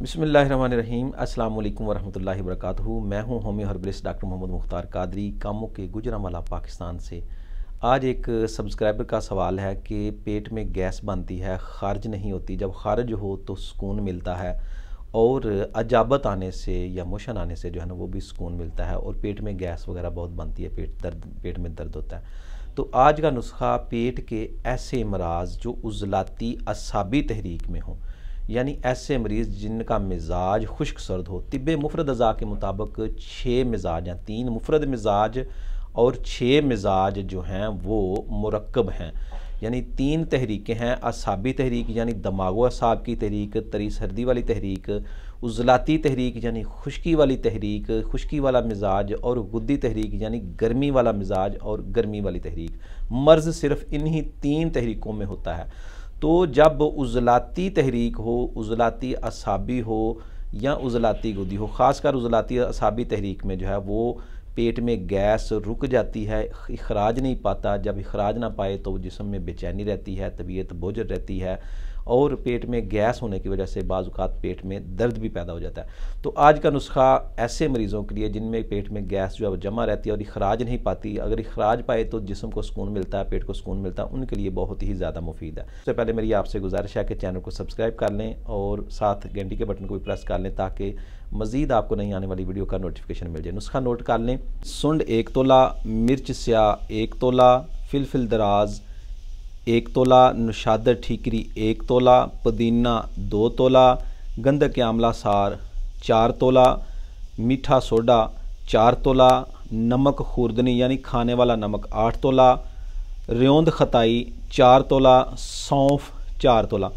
बसमीम अल्लाम वरहमल वर्क मैं हूं homeo herbalist doctor Mohammad Mukhtar Qadri कामों के गुजरावाला पाकिस्तान से आज एक सब्सक्राइबर का सवाल है कि पेट में गैस बनती है खारज नहीं होती जब खारज हो तो सुकून मिलता है और अजाबत आने से या मोशन आने से जो है ना वो भी सुकून मिलता है और पेट में गैस वगैरह बहुत बनती है पेट दर्द पेट में दर्द होता है तो आज का नुस्खा पेट के ऐसे मराज जो उजलाती असाबी तहरीक में हों यानी ऐसे मरीज़ जिनका मिजाज खुश्क सर्द हो तिब मुफरद अज़ा के मुताबिक छः मिजाज हैं तीन मुफरद मिजाज और छः मिजाज जो हैं वो मरकब हैं यानी तीन तहरीकें हैं असाबी तहरीक यानी दमागो असाब की तहरीक तरी सर्दी वाली तहरीक उजलाती तहरीक यानी खुशकी वाली तहरीक खुशकी वाला मिजाज और गुद्दी तहरीक यानी गर्मी वाला मिजाज और गर्मी वाली तहरीक मर्ज़ सिर्फ़ इन्हीं तीन तहरीकों में होता है तो जब उजलाती तहरीक हो उजलाती असाबी हो या उजलाती गुदी हो ख़ास कर उजलाती असाबी तहरीक में जो है वो पेट में गैस रुक जाती है इखराज नहीं पाता जब इखराज ना पाए तो जिसम में बेचैनी रहती है तबीयत बोझर रहती है और पेट में गैस होने की वजह से बाज़ात पेट में दर्द भी पैदा हो जाता है तो आज का नुस्खा ऐसे मरीज़ों के लिए जिनमें पेट में गैस जो है जमा रहती है और इखराज नहीं पाती अगर इखराज पाए तो जिसम को सुकून मिलता है पेट को सुकून मिलता है उनके लिए बहुत ही ज़्यादा मुफीद है सबसे पहले मेरी आपसे गुजारिश है कि चैनल को सब्सक्राइब कर लें और साथ घंटी के बटन को भी प्रेस कर लें ताकि मज़ीद आपको नहीं आने वाली वीडियो का नोटिफिकेशन मिल जाए नुस्खा नोट कर लें सुंड एक तोला मिर्च स्या एक तोला फिलफिल दराज एक तोला नुशादर ठीकरी एक तोला पुदीना दो तोला गंधक आमला सार चार तोला मीठा सोडा चार तोला नमक खुरदनी यानी खाने वाला नमक आठ तोला रेौंद खताई चार तोला सौंफ चार तोला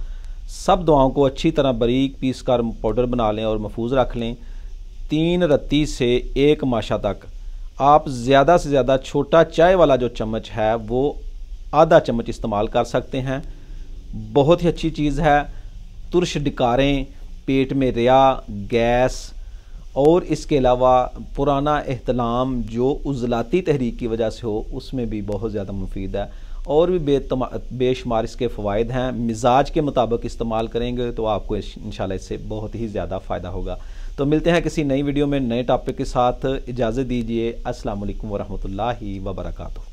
सब दवाओं को अच्छी तरह बरीक पीस कर पाउडर बना लें और महफूज़ रख लें तीन रत्ती से एक माशा तक आप ज़्यादा से ज़्यादा छोटा चाय वाला जो चम्मच है वो आधा चम्मच इस्तेमाल कर सकते हैं बहुत ही अच्छी चीज़ है तुरश डिकारें पेट में रिया गैस और इसके अलावा पुराना अहतलाम जो उजलाती तहरीक की वजह से हो उसमें भी बहुत ज़्यादा मुफीद है और भी बेतमा बेशुमार इसके फ़वाद हैं मिजाज के मुताबिक इस्तेमाल करेंगे तो आपको इन इससे बहुत ही ज़्यादा फ़ायदा होगा तो मिलते हैं किसी नई वीडियो में नए टॉपिक के साथ इजाज़त दीजिए असलकम वरहमल वबरकू